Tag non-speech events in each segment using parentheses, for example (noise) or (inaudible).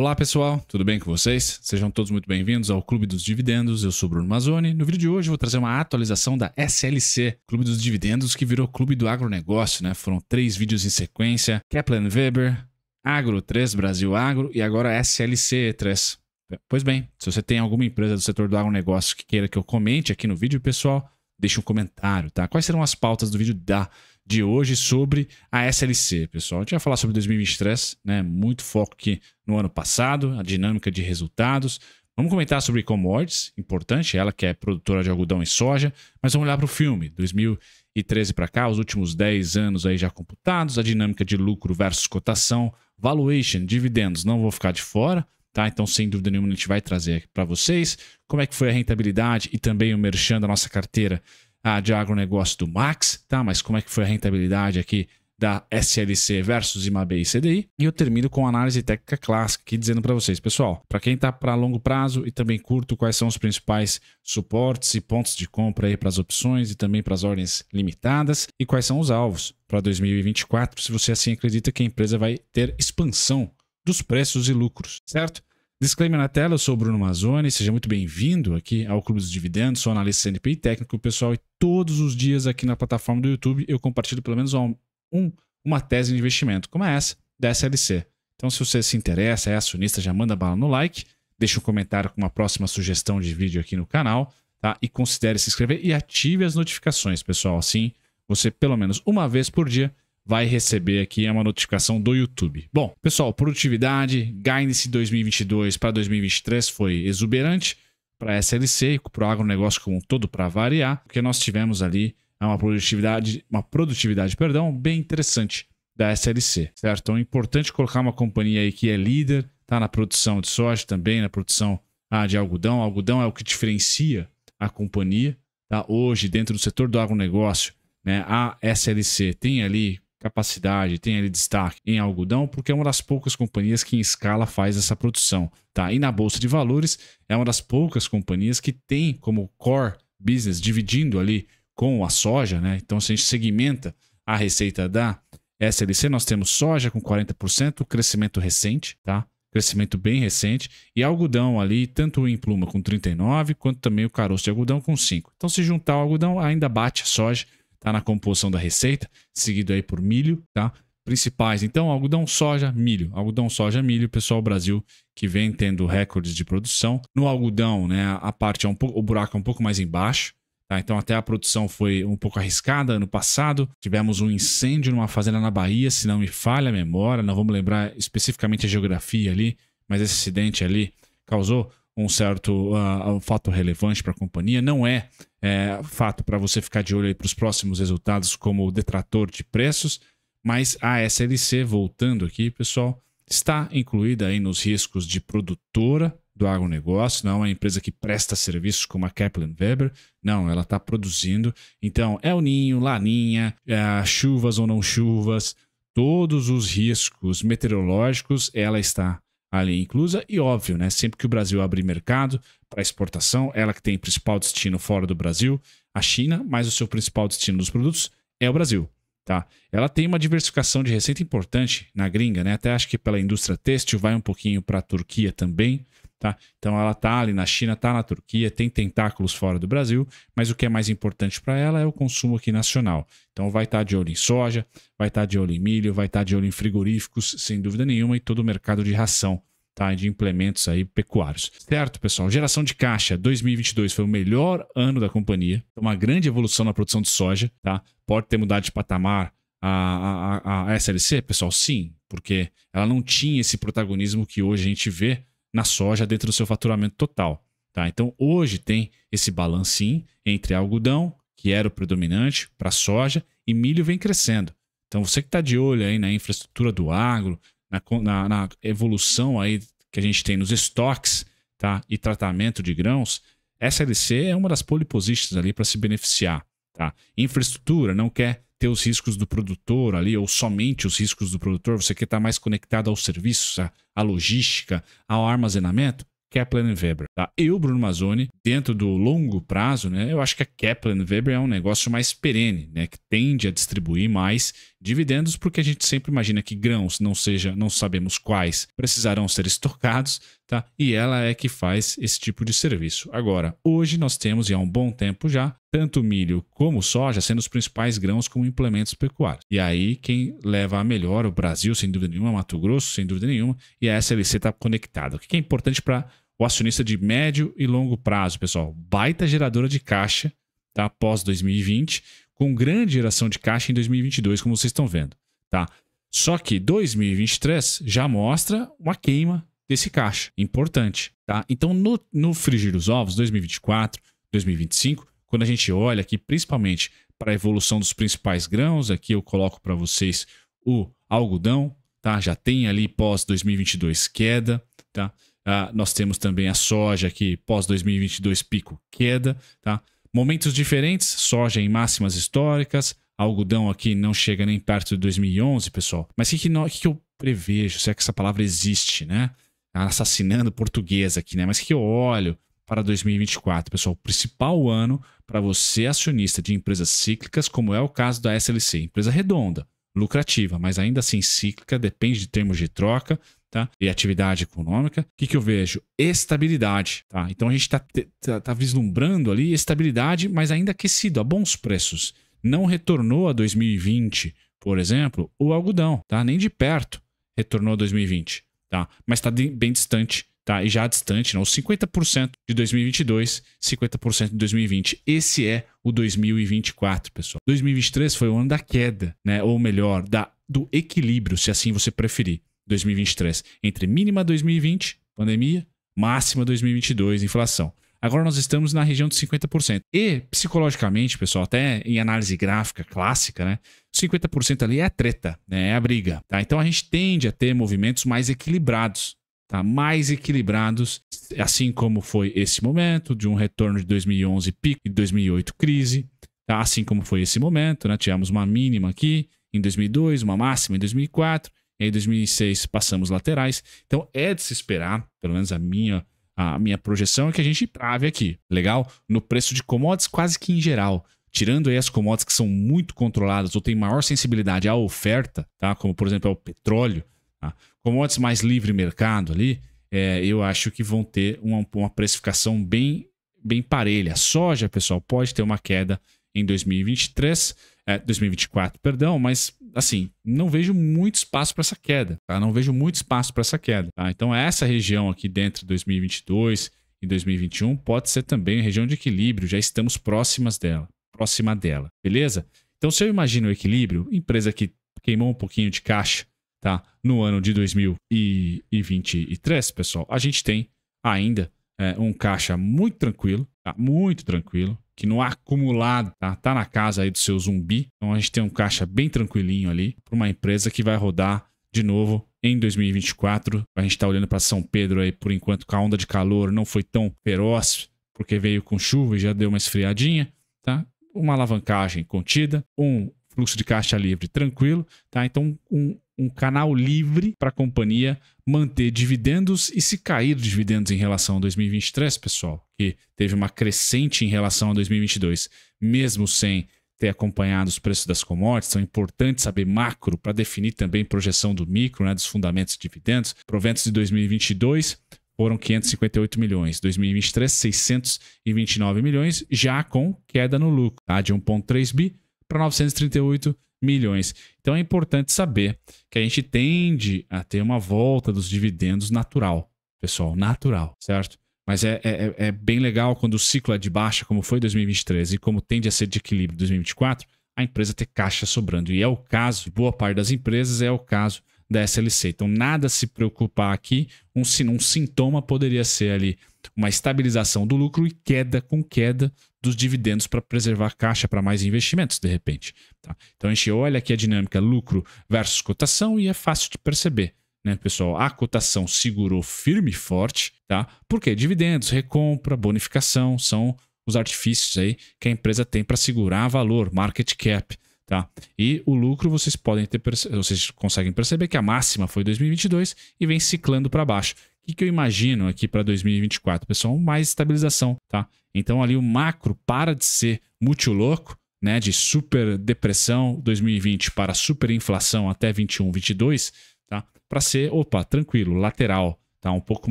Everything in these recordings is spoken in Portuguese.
Olá pessoal, tudo bem com vocês? Sejam todos muito bem-vindos ao Clube dos Dividendos, eu sou Bruno Mazzoni. No vídeo de hoje eu vou trazer uma atualização da SLC, Clube dos Dividendos, que virou Clube do Agronegócio, né? Foram três vídeos em sequência, Kaplan Weber, Agro 3, Brasil Agro e agora SLC 3. É, pois bem, se você tem alguma empresa do setor do agronegócio que queira que eu comente aqui no vídeo, pessoal, deixe um comentário, tá? Quais serão as pautas do vídeo da de hoje sobre a SLC, pessoal. A gente vai falar sobre 2023, né? Muito foco aqui no ano passado, a dinâmica de resultados. Vamos comentar sobre commodities, importante, ela que é produtora de algodão e soja, mas vamos olhar para o filme, 2013 para cá, os últimos 10 anos aí já computados, a dinâmica de lucro versus cotação, valuation, dividendos, não vou ficar de fora, tá? Então, sem dúvida nenhuma, a gente vai trazer para vocês como é que foi a rentabilidade e também o merchan da nossa carteira ah, de agronegócio do Max, tá? Mas como é que foi a rentabilidade aqui da SLC versus IMAB e CDI. E eu termino com análise técnica clássica aqui dizendo para vocês, pessoal, para quem está para longo prazo e também curto, quais são os principais suportes e pontos de compra aí para as opções e também para as ordens limitadas e quais são os alvos para 2024, se você assim acredita que a empresa vai ter expansão dos preços e lucros, certo? Disclaimer na tela, eu sou Bruno Mazzoni, seja muito bem-vindo aqui ao Clube dos Dividendos, sou analista CNP e técnico pessoal e todos os dias aqui na plataforma do YouTube eu compartilho pelo menos um, um, uma tese de investimento, como é essa da SLC. Então se você se interessa, é acionista, já manda bala no like, deixa um comentário com uma próxima sugestão de vídeo aqui no canal, tá? E considere se inscrever e ative as notificações, pessoal, assim você pelo menos uma vez por dia vai receber aqui é uma notificação do YouTube. Bom, pessoal, produtividade, guidance 2022 para 2023 foi exuberante para a SLC e para o agronegócio como um todo para variar, porque nós tivemos ali é uma produtividade, uma produtividade, perdão, bem interessante da SLC, certo? Então é importante colocar uma companhia aí que é líder, tá na produção de soja também, na produção ah, de algodão. O algodão é o que diferencia a companhia, tá? Hoje, dentro do setor do agronegócio, né, a SLC tem ali capacidade, tem ali destaque em algodão, porque é uma das poucas companhias que em escala faz essa produção, tá? E na bolsa de valores é uma das poucas companhias que tem como core business dividindo ali com a soja, né? Então se a gente segmenta a receita da SLC, nós temos soja com 40%, crescimento recente, tá? Crescimento bem recente, e algodão ali, tanto em pluma com 39, quanto também o caroço de algodão com 5. Então se juntar o algodão, ainda bate a soja tá na composição da receita, seguido aí por milho, tá? Principais, então, algodão, soja, milho. Algodão, soja, milho, pessoal, Brasil que vem tendo recordes de produção. No algodão, né, a parte é um pouco, o buraco é um pouco mais embaixo, tá? Então, até a produção foi um pouco arriscada ano passado. Tivemos um incêndio numa fazenda na Bahia, se não me falha a memória, não vamos lembrar especificamente a geografia ali, mas esse acidente ali causou um certo uh, um fato relevante para a companhia. Não é, é fato para você ficar de olho para os próximos resultados como detrator de preços, mas a SLC, voltando aqui, pessoal, está incluída aí nos riscos de produtora do agronegócio, não é uma empresa que presta serviços como a Kaplan Weber, não, ela está produzindo. Então, é o Ninho, Laninha, é, chuvas ou não chuvas, todos os riscos meteorológicos, ela está ali inclusa. E óbvio, né? Sempre que o Brasil abrir mercado para exportação, ela que tem principal destino fora do Brasil, a China, mas o seu principal destino dos produtos é o Brasil. Tá? Ela tem uma diversificação de receita importante na gringa, né? Até acho que pela indústria têxtil vai um pouquinho para a Turquia também. Tá? Então ela está ali na China, está na Turquia, tem tentáculos fora do Brasil, mas o que é mais importante para ela é o consumo aqui nacional. Então vai estar tá de olho em soja, vai estar tá de olho em milho, vai estar tá de olho em frigoríficos, sem dúvida nenhuma, e todo o mercado de ração. Tá, de implementos aí pecuários. Certo, pessoal? Geração de caixa 2022 foi o melhor ano da companhia. Então, uma grande evolução na produção de soja. Tá? Pode ter mudado de patamar a, a, a, a SLC, pessoal? Sim, porque ela não tinha esse protagonismo que hoje a gente vê na soja dentro do seu faturamento total. Tá? Então, hoje tem esse balancinho entre algodão, que era o predominante, para soja, e milho vem crescendo. Então, você que está de olho aí na infraestrutura do agro, na, na, na, evolução aí que a gente tem nos estoques tá? e tratamento de grãos, essa LC é uma das pole positions ali para se beneficiar. Tá? Infraestrutura não quer ter os riscos do produtor ali, ou somente os riscos do produtor, você quer estar mais conectado aos serviços, à, à logística, ao armazenamento. Kaplan Weber. Tá? Eu, Bruno Mazzoni, dentro do longo prazo, né, eu acho que a Kaplan Weber é um negócio mais perene, né, que tende a distribuir mais dividendos, porque a gente sempre imagina que grãos, não seja, não sabemos quais, precisarão ser estocados, tá? E ela é que faz esse tipo de serviço. Agora, hoje nós temos, e há um bom tempo já, tanto milho como soja sendo os principais grãos como implementos pecuários. E aí quem leva a melhor, o Brasil, sem dúvida nenhuma, Mato Grosso, sem dúvida nenhuma, e a SLC está conectada. O que é importante para o acionista de médio e longo prazo, pessoal? Baita geradora de caixa, tá? Após 2020, com grande geração de caixa em 2022, como vocês estão vendo, tá? Só que 2023 já mostra uma queima desse caixa. Importante, tá? Então, no, no Frigir os Ovos 2024, 2025, quando a gente olha aqui, principalmente para a evolução dos principais grãos, aqui eu coloco para vocês o algodão, tá? Já tem ali pós 2022 queda, tá? Ah, nós temos também a soja aqui pós 2022 pico queda, tá? Momentos diferentes, soja em máximas históricas, algodão aqui não chega nem perto de 2011, pessoal. Mas o que, que, que, que eu prevejo? Se é que essa palavra existe, né? assassinando português aqui, né? Mas que eu olho para 2024, pessoal, o principal ano para você acionista de empresas cíclicas, como é o caso da SLC, empresa redonda, lucrativa, mas ainda assim cíclica, depende de termos de troca, Tá? e atividade econômica, o que, que eu vejo? Estabilidade. Tá? Então a gente está tá, tá vislumbrando ali estabilidade, mas ainda aquecido, a bons preços. Não retornou a 2020, por exemplo, o algodão, tá? nem de perto retornou a 2020 tá? Mas está bem distante, tá? E já distante, não, 50% de 2022, 50% de 2020. Esse é o 2024, pessoal. 2023 foi o ano da queda, né? Ou melhor, da do equilíbrio, se assim você preferir. 2023 entre mínima 2020, pandemia, máxima 2022, inflação. Agora nós estamos na região de 50%. E, psicologicamente, pessoal, até em análise gráfica clássica, né? 50% ali é a treta, né? é a briga. Tá? Então a gente tende a ter movimentos mais equilibrados. Tá? Mais equilibrados, assim como foi esse momento de um retorno de 2011 pico e 2008 crise, tá? assim como foi esse momento, né? tivemos uma mínima aqui em 2002, uma máxima em 2004, em 2006 passamos laterais. Então é de se esperar, pelo menos a minha a minha projeção é que a gente trave aqui, legal? No preço de commodities quase que em geral, tirando aí as commodities que são muito controladas ou têm maior sensibilidade à oferta, tá? como por exemplo é o petróleo, tá? commodities mais livre mercado ali, é, eu acho que vão ter uma, uma precificação bem, bem parelha. A soja, pessoal, pode ter uma queda em 2023, é, 2024, perdão, mas assim, não vejo muito espaço para essa queda, tá? Não vejo muito espaço para essa queda, tá? Então essa região aqui dentro de 2022 e 2021 pode ser também região de equilíbrio, já estamos próximas dela próxima dela, beleza? Então, se eu imagino o equilíbrio, empresa que queimou um pouquinho de caixa, tá? No ano de 2023, pessoal, a gente tem ainda é, um caixa muito tranquilo, tá? Muito tranquilo, que não acumulado, tá? Tá na casa aí do seu zumbi. Então, a gente tem um caixa bem tranquilinho ali para uma empresa que vai rodar de novo em 2024. A gente está olhando para São Pedro aí por enquanto com a onda de calor não foi tão feroz, porque veio com chuva e já deu uma esfriadinha, tá? uma alavancagem contida, um fluxo de caixa livre tranquilo, tá? Então, um, um canal livre para a companhia manter dividendos e se cair dividendos em relação a 2023, pessoal, que teve uma crescente em relação a 2022, mesmo sem ter acompanhado os preços das commodities, são importantes saber macro para definir também projeção do micro, né, dos fundamentos de dividendos. Proventos de 2022 foram 558 milhões. 2023, 629 milhões, já com queda no lucro, tá? de 1,3 bi para 938 milhões. Então é importante saber que a gente tende a ter uma volta dos dividendos natural, pessoal, natural, certo? Mas é, é, é, é bem legal quando o ciclo é de baixa, como foi 2023 e como tende a ser de equilíbrio 2024, a empresa ter caixa sobrando. E é o caso, boa parte das empresas é o caso da SLC. Então, nada se preocupar aqui. Um, um sintoma poderia ser ali uma estabilização do lucro e queda com queda dos dividendos para preservar caixa para mais investimentos, de repente. Tá? Então, a gente olha aqui a dinâmica lucro versus cotação e é fácil de perceber. Né, pessoal, a cotação segurou firme e forte, tá? Porque dividendos, recompra, bonificação são os artifícios aí que a empresa tem para segurar valor, market cap. Tá? E o lucro vocês podem ter, vocês conseguem perceber que a máxima foi 2022 e vem ciclando para baixo. O que, que eu imagino aqui para 2024, pessoal? Mais estabilização, tá? Então ali o macro para de ser muito louco, né? De super depressão 2020 para super inflação até 21, 22, tá? Para ser, opa, tranquilo, lateral, tá? Um pouco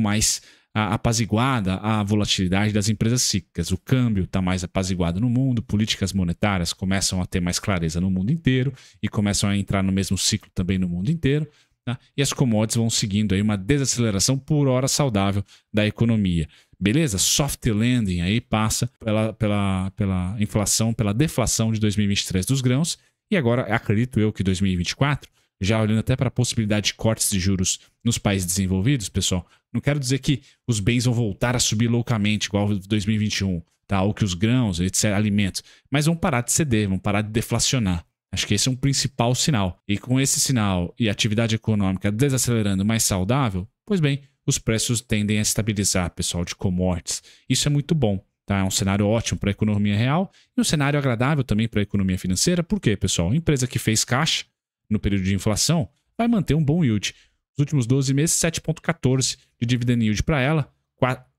mais a, apaziguada a volatilidade das empresas cíclicas. O câmbio está mais apaziguado no mundo, políticas monetárias começam a ter mais clareza no mundo inteiro e começam a entrar no mesmo ciclo também no mundo inteiro. Tá? E as commodities vão seguindo aí uma desaceleração por hora saudável da economia. Beleza? Soft landing aí passa pela, pela, pela inflação, pela deflação de 2023 dos grãos. E agora, acredito eu que 2024, já olhando até para a possibilidade de cortes de juros nos países desenvolvidos, pessoal, não quero dizer que os bens vão voltar a subir loucamente, igual 2021, tá? Ou que os grãos, etc., alimentos. Mas vão parar de ceder, vão parar de deflacionar. Acho que esse é um principal sinal. E com esse sinal e atividade econômica desacelerando mais saudável, pois bem, os preços tendem a estabilizar, pessoal, de commodities. Isso é muito bom. Tá? É um cenário ótimo para a economia real e um cenário agradável também para a economia financeira. Por quê, pessoal? Uma empresa que fez caixa no período de inflação vai manter um bom yield. Nos últimos 12 meses, 7,14 de dividend yield para ela,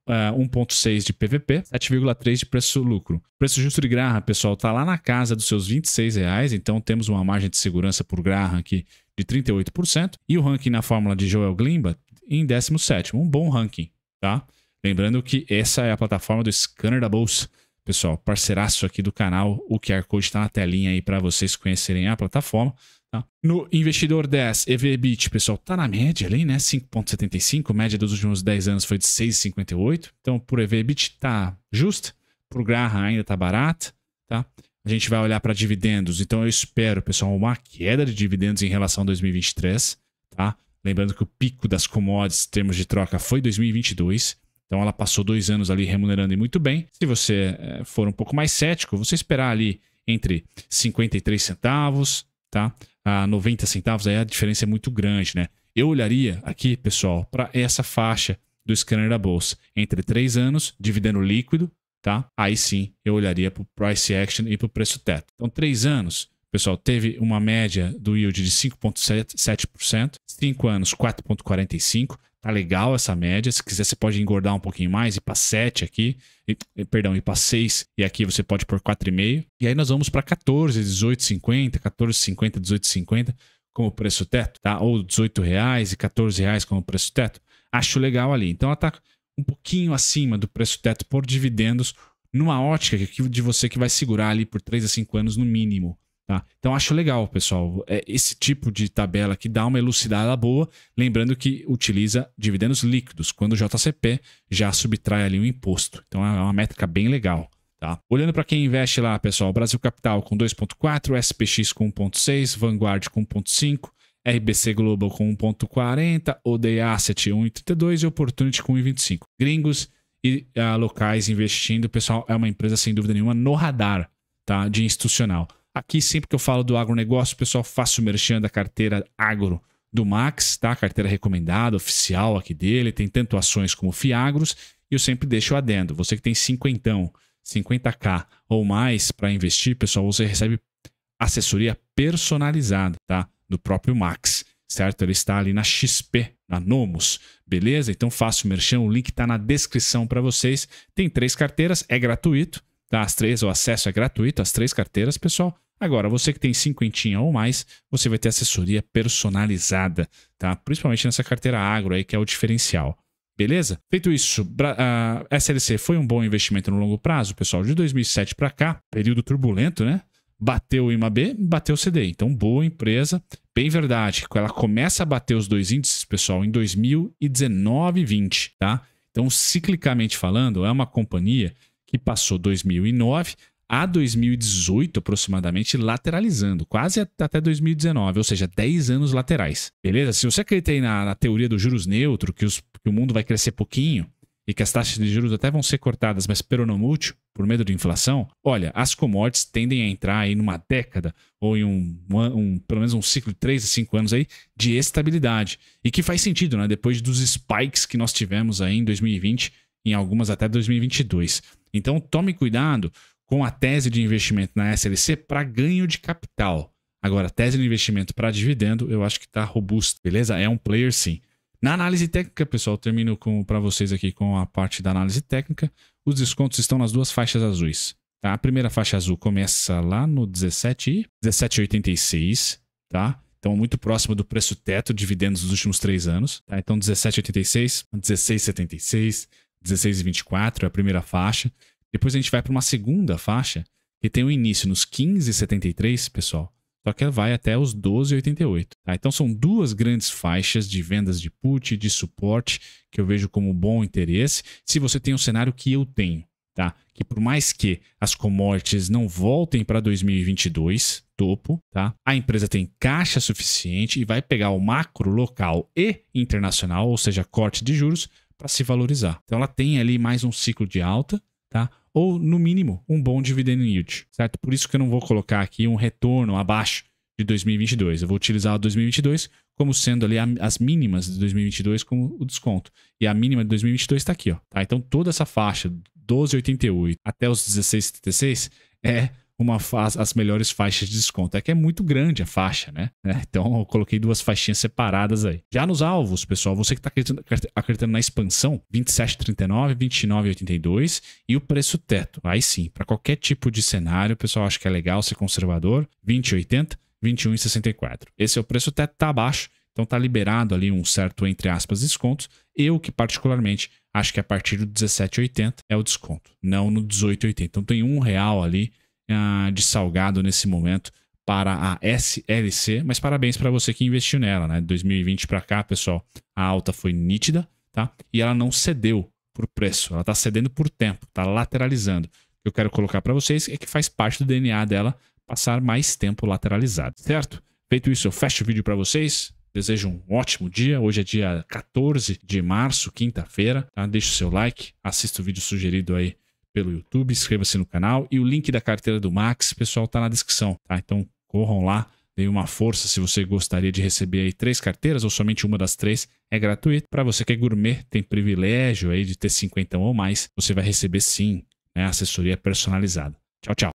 1,6 ah, de PVP, 7,3 de preço-lucro. Preço justo de Graham, pessoal, está lá na casa dos seus 26 reais, então temos uma margem de segurança por Graham aqui de 38%. E o ranking na fórmula de Joel Glimba em 17, um bom ranking, tá? Lembrando que essa é a plataforma do Scanner da Bolsa. Pessoal, parceiraço aqui do canal, o QR Code está na telinha aí para vocês conhecerem a plataforma. Tá? No investidor 10, EVBIT, pessoal, tá na média ali, né? 5,75, média dos últimos 10 anos foi de 6,58. Então, por EVBIT tá justa, por Graha ainda tá barata, tá? A gente vai olhar para dividendos, então eu espero, pessoal, uma queda de dividendos em relação a 2023, tá? Lembrando que o pico das commodities em termos de troca foi 2022. Então ela passou dois anos ali remunerando e muito bem. Se você eh, for um pouco mais cético, você esperar ali entre 53 centavos, tá? a 90 centavos, aí a diferença é muito grande, né? Eu olharia aqui, pessoal, para essa faixa do scanner da bolsa, entre 3 anos, dividendo líquido, tá? Aí sim, eu olharia para o price action e para o preço teto. Então, 3 anos, pessoal, teve uma média do yield de 5,7%, 5 anos 4,45%, Tá legal essa média. Se quiser, você pode engordar um pouquinho mais, ir para 7 aqui. E, perdão, ir para 6. E aqui você pode pôr 4,5. E aí nós vamos para 14, 18,50, 14,50, 18,50 como preço teto, tá? Ou 18 reais e 14 reais como preço teto. Acho legal ali. Então ela tá um pouquinho acima do preço teto por dividendos, numa ótica de você que vai segurar ali por 3 a 5 anos no mínimo. Tá? Então acho legal, pessoal, é, esse tipo de tabela que dá uma elucidada boa, lembrando que utiliza dividendos líquidos, quando o JCP já subtrai ali o imposto. Então é uma métrica bem legal. Tá? Olhando para quem investe lá, pessoal, Brasil Capital com 2.4, SPX com 1.6, Vanguard com 1.5, RBC Global com 1.40, ODA Asset 1.32 e Opportunity com 1.25. Gringos e ah, locais investindo, pessoal, é uma empresa sem dúvida nenhuma no radar tá? de institucional. Aqui, sempre que eu falo do agronegócio, pessoal, faço o merchan da carteira agro do Max, tá? Carteira recomendada, oficial aqui dele, tem tanto ações como fiagros, e eu sempre deixo o adendo. Você que tem cinquentão, 50k ou mais para investir, pessoal, você recebe assessoria personalizada, tá? Do próprio Max, certo? Ele está ali na XP, na Nomus, beleza? Então faço o merchan, o link está na descrição para vocês. Tem três carteiras, é gratuito, Tá? As três, o acesso é gratuito, as três carteiras, pessoal. Agora, você que tem cinquentinha ou mais, você vai ter assessoria personalizada, tá? Principalmente nessa carteira agro aí, que é o diferencial. Beleza? Feito isso, a SLC foi um bom investimento no longo prazo, pessoal. De 2007 para cá, período turbulento, né? Bateu o IMAB, bateu o CD Então, boa empresa. Bem verdade, ela começa a bater os dois índices, pessoal, em 2019 e 20, tá? Então, ciclicamente falando, é uma companhia que passou 2009 a 2018 aproximadamente lateralizando, quase até 2019, ou seja, 10 anos laterais. Beleza? Se você acredita aí na, na teoria dos juros neutro, que, os, que, o mundo vai crescer pouquinho e que as taxas de juros até vão ser cortadas, mas peronomútil, por medo de inflação, olha, as commodities tendem a entrar aí numa década ou em um, um pelo menos um ciclo de 3 a 5 anos aí de estabilidade. E que faz sentido, né? Depois dos spikes que nós tivemos aí em 2020, em algumas até 2022. Então tome cuidado com a tese de investimento na SLC para ganho de capital. Agora, a tese de investimento para dividendo, eu acho que está robusta. beleza? É um player sim. Na análise técnica, pessoal, termino para vocês aqui com a parte da análise técnica. Os descontos estão nas duas faixas azuis. Tá? A primeira faixa azul começa lá no 17 17,86, tá? Então, muito próximo do preço teto, dividendos dos últimos três anos. Tá? Então, 17,86, 16,76, 16 e 24 é a primeira faixa. Depois a gente vai para uma segunda faixa, que tem o um início nos 15 e 73, pessoal. Só que ela vai até os 12,88. Tá? Então são duas grandes faixas de vendas de put, de suporte, que eu vejo como bom interesse, se você tem o um cenário que eu tenho. Tá? Que por mais que as commodities não voltem para 2022, topo, tá? A empresa tem caixa suficiente e vai pegar o macro local e internacional, ou seja, corte de juros, para se valorizar. Então ela tem ali mais um ciclo de alta, tá? Ou no mínimo um bom dividend yield, certo? Por isso que eu não vou colocar aqui um retorno abaixo de 2022. Eu vou utilizar o 2022 como sendo ali as mínimas de 2022 como o desconto. E a mínima de 2022 está aqui, ó. Tá? Então toda essa faixa 12,88 até os 16,76 é uma as melhores faixas de desconto. É que é muito grande a faixa, né? (laughs) É, então eu coloquei duas faixinhas separadas aí. Já nos alvos, pessoal, você que está acreditando, acreditando na expansão, 27,39, 29,82 e o preço teto. Aí sim, para qualquer tipo de cenário, pessoal acho que é legal ser conservador, 20,80, 21,64. Esse é o preço teto, tá abaixo. Então tá liberado ali um certo, entre aspas, descontos. Eu que particularmente acho que é a partir do 17,80 é o desconto, não no 18,80. Então tem um real ali de salgado nesse momento para a SLC, mas parabéns para você que investiu nela, né? 2020 para cá, pessoal, a alta foi nítida, tá? E ela não cedeu por preço, ela está cedendo por tempo, está lateralizando. O que eu quero colocar para vocês é que faz parte do DNA dela passar mais tempo lateralizado, certo? Feito isso, eu fecho o vídeo para vocês. Desejo um ótimo dia. Hoje é dia 14 de março, quinta-feira. Tá? o seu like, assista o vídeo sugerido aí pelo YouTube, inscreva-se no canal e o link da carteira do Max, pessoal, tá na descrição, tá? Então corram lá, deem uma força se você gostaria de receber aí três carteiras ou somente uma das três, é gratuito. Para você que é gourmet, tem privilégio aí de ter 50 ou mais, você vai receber sim, né, assessoria personalizada. Tchau, tchau.